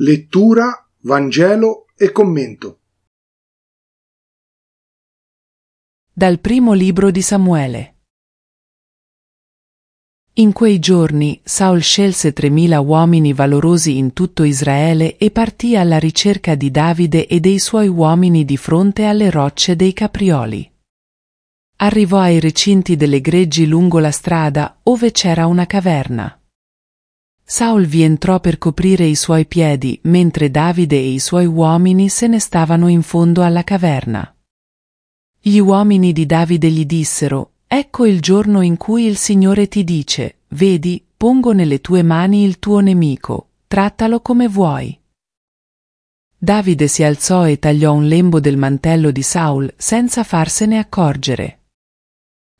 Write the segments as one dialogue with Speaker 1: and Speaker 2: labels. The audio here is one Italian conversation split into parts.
Speaker 1: Lettura, Vangelo e commento.
Speaker 2: Dal primo libro di Samuele. In quei giorni Saul scelse tremila uomini valorosi in tutto Israele e partì alla ricerca di Davide e dei suoi uomini di fronte alle rocce dei Caprioli. Arrivò ai recinti delle greggi lungo la strada, ove c'era una caverna. Saul vi entrò per coprire i suoi piedi, mentre Davide e i suoi uomini se ne stavano in fondo alla caverna. Gli uomini di Davide gli dissero, Ecco il giorno in cui il Signore ti dice, Vedi, pongo nelle tue mani il tuo nemico, trattalo come vuoi. Davide si alzò e tagliò un lembo del mantello di Saul senza farsene accorgere.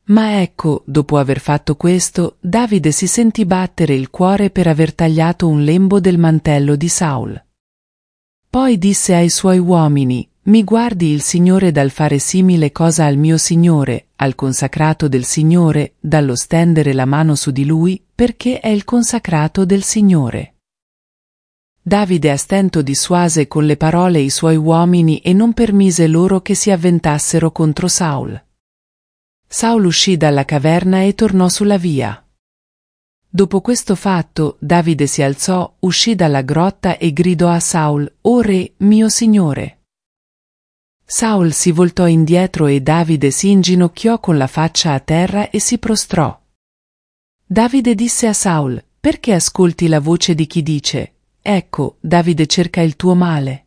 Speaker 2: Ma ecco, dopo aver fatto questo, Davide si sentì battere il cuore per aver tagliato un lembo del mantello di Saul. Poi disse ai suoi uomini, mi guardi il Signore dal fare simile cosa al mio Signore, al consacrato del Signore, dallo stendere la mano su di lui, perché è il consacrato del Signore. Davide a stento dissuase con le parole i suoi uomini e non permise loro che si avventassero contro Saul. Saul uscì dalla caverna e tornò sulla via. Dopo questo fatto, Davide si alzò, uscì dalla grotta e gridò a Saul, O re, mio signore. Saul si voltò indietro e Davide si inginocchiò con la faccia a terra e si prostrò. Davide disse a Saul, Perché ascolti la voce di chi dice, Ecco, Davide cerca il tuo male?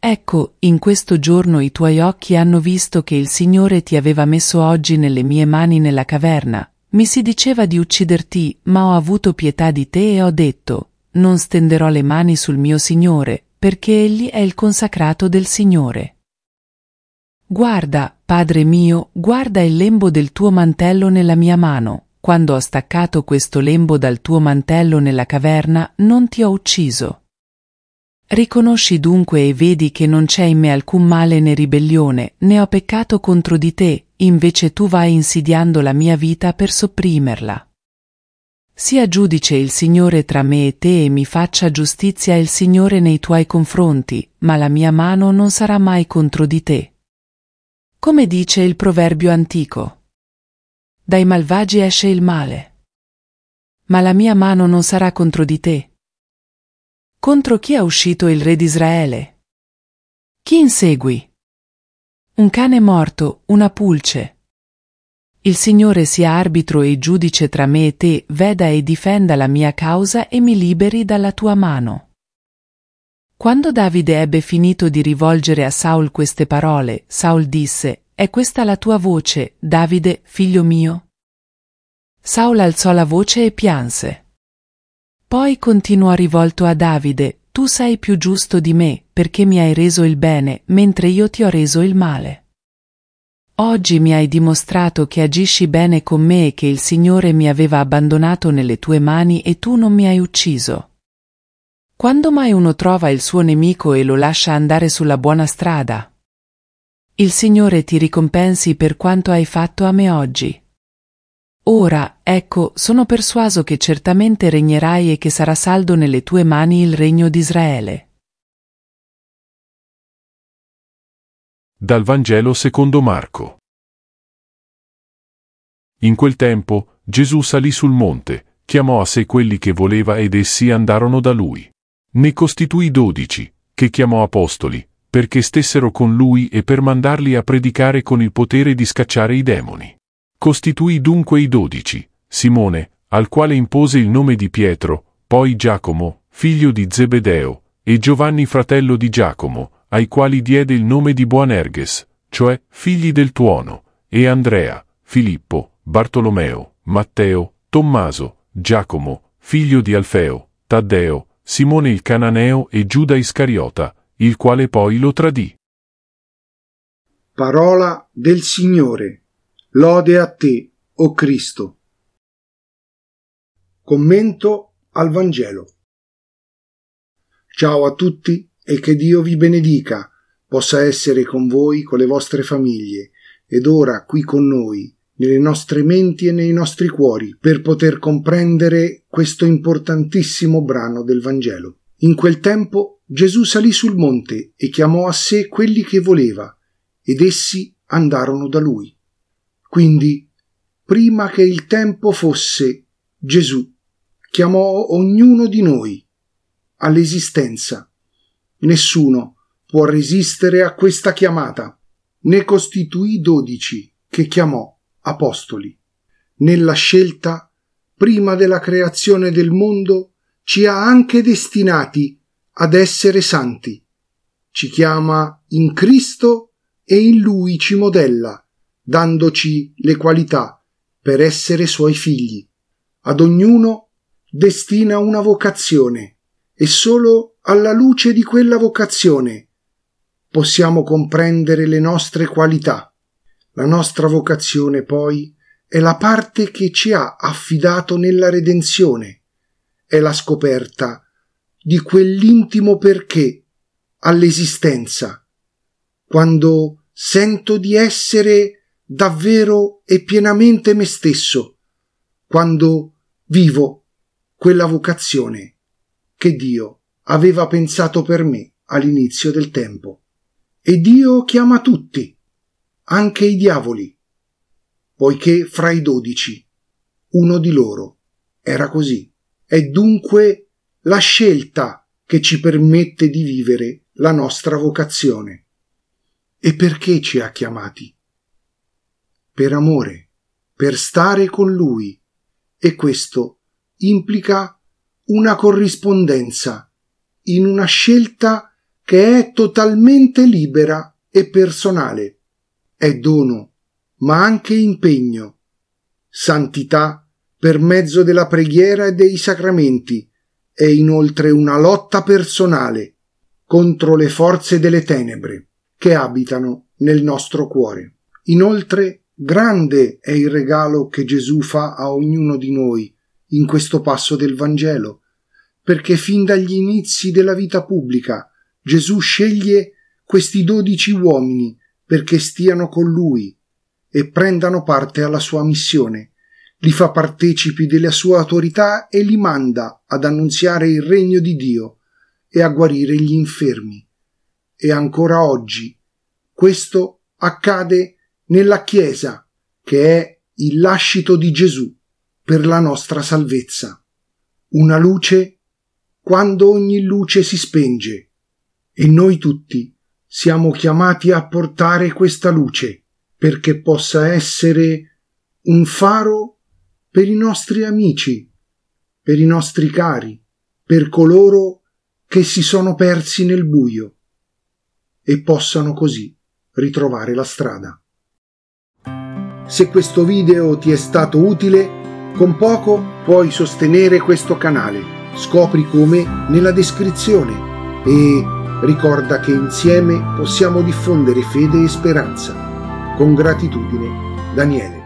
Speaker 2: Ecco, in questo giorno i tuoi occhi hanno visto che il Signore ti aveva messo oggi nelle mie mani nella caverna. Mi si diceva di ucciderti, ma ho avuto pietà di te e ho detto, non stenderò le mani sul mio Signore, perché egli è il consacrato del Signore. Guarda, Padre mio, guarda il lembo del tuo mantello nella mia mano. Quando ho staccato questo lembo dal tuo mantello nella caverna, non ti ho ucciso. Riconosci dunque e vedi che non c'è in me alcun male né ribellione, né ho peccato contro di te, invece tu vai insidiando la mia vita per sopprimerla. Sia giudice il Signore tra me e te e mi faccia giustizia il Signore nei tuoi confronti, ma la mia mano non sarà mai contro di te. Come dice il proverbio antico. Dai malvagi esce il male. Ma la mia mano non sarà contro di te. Contro chi è uscito il re di Israele? Chi insegui? Un cane morto, una pulce. Il Signore sia arbitro e giudice tra me e te, veda e difenda la mia causa e mi liberi dalla tua mano. Quando Davide ebbe finito di rivolgere a Saul queste parole, Saul disse, È questa la tua voce, Davide, figlio mio? Saul alzò la voce e pianse. Poi continuò rivolto a Davide, tu sei più giusto di me, perché mi hai reso il bene, mentre io ti ho reso il male. Oggi mi hai dimostrato che agisci bene con me e che il Signore mi aveva abbandonato nelle tue mani e tu non mi hai ucciso. Quando mai uno trova il suo nemico e lo lascia andare sulla buona strada? Il Signore ti ricompensi per quanto hai fatto a me oggi. Ora, ecco, sono persuaso che certamente regnerai e che sarà saldo nelle tue mani il regno d'Israele.
Speaker 1: Dal Vangelo secondo Marco. In quel
Speaker 2: tempo Gesù salì sul monte, chiamò a sé quelli che voleva ed essi andarono da lui. Ne costituì dodici, che chiamò apostoli, perché stessero con lui e per mandarli a predicare con il potere di scacciare i demoni. Costituì dunque i dodici, Simone, al quale impose il nome di Pietro, poi Giacomo, figlio di Zebedeo, e Giovanni fratello di Giacomo, ai quali diede il nome di Buanerges, cioè figli del tuono, e Andrea, Filippo, Bartolomeo, Matteo, Tommaso, Giacomo, figlio di Alfeo, Taddeo, Simone il Cananeo e Giuda Iscariota, il quale poi lo tradì.
Speaker 1: Parola del Signore. Lode a te, o Cristo. Commento al Vangelo. Ciao a tutti e che Dio vi benedica, possa essere con voi, con le vostre famiglie, ed ora qui con noi, nelle nostre menti e nei nostri cuori, per poter comprendere questo importantissimo brano del Vangelo. In quel tempo Gesù salì sul monte e chiamò a sé quelli che voleva, ed essi andarono da lui. Quindi, prima che il tempo fosse, Gesù chiamò ognuno di noi all'esistenza. Nessuno può resistere a questa chiamata. Ne costituì dodici che chiamò apostoli. Nella scelta, prima della creazione del mondo, ci ha anche destinati ad essere santi. Ci chiama in Cristo e in Lui ci modella dandoci le qualità per essere suoi figli. Ad ognuno destina una vocazione e solo alla luce di quella vocazione possiamo comprendere le nostre qualità. La nostra vocazione poi è la parte che ci ha affidato nella redenzione, è la scoperta di quell'intimo perché all'esistenza. Quando sento di essere davvero e pienamente me stesso quando vivo quella vocazione che Dio aveva pensato per me all'inizio del tempo. E Dio chiama tutti, anche i diavoli, poiché fra i dodici uno di loro era così. È dunque la scelta che ci permette di vivere la nostra vocazione. E perché ci ha chiamati? per amore, per stare con lui e questo implica una corrispondenza in una scelta che è totalmente libera e personale. È dono, ma anche impegno, santità per mezzo della preghiera e dei sacramenti, è inoltre una lotta personale contro le forze delle tenebre che abitano nel nostro cuore. Inoltre Grande è il regalo che Gesù fa a ognuno di noi in questo passo del Vangelo, perché fin dagli inizi della vita pubblica Gesù sceglie questi dodici uomini perché stiano con lui e prendano parte alla sua missione, li fa partecipi della sua autorità e li manda ad annunziare il regno di Dio e a guarire gli infermi. E ancora oggi questo accade nella Chiesa, che è il lascito di Gesù per la nostra salvezza. Una luce quando ogni luce si spenge e noi tutti siamo chiamati a portare questa luce perché possa essere un faro per i nostri amici, per i nostri cari, per coloro che si sono persi nel buio e possano così ritrovare la strada. Se questo video ti è stato utile, con poco puoi sostenere questo canale. Scopri come nella descrizione e ricorda che insieme possiamo diffondere fede e speranza. Con gratitudine, Daniele.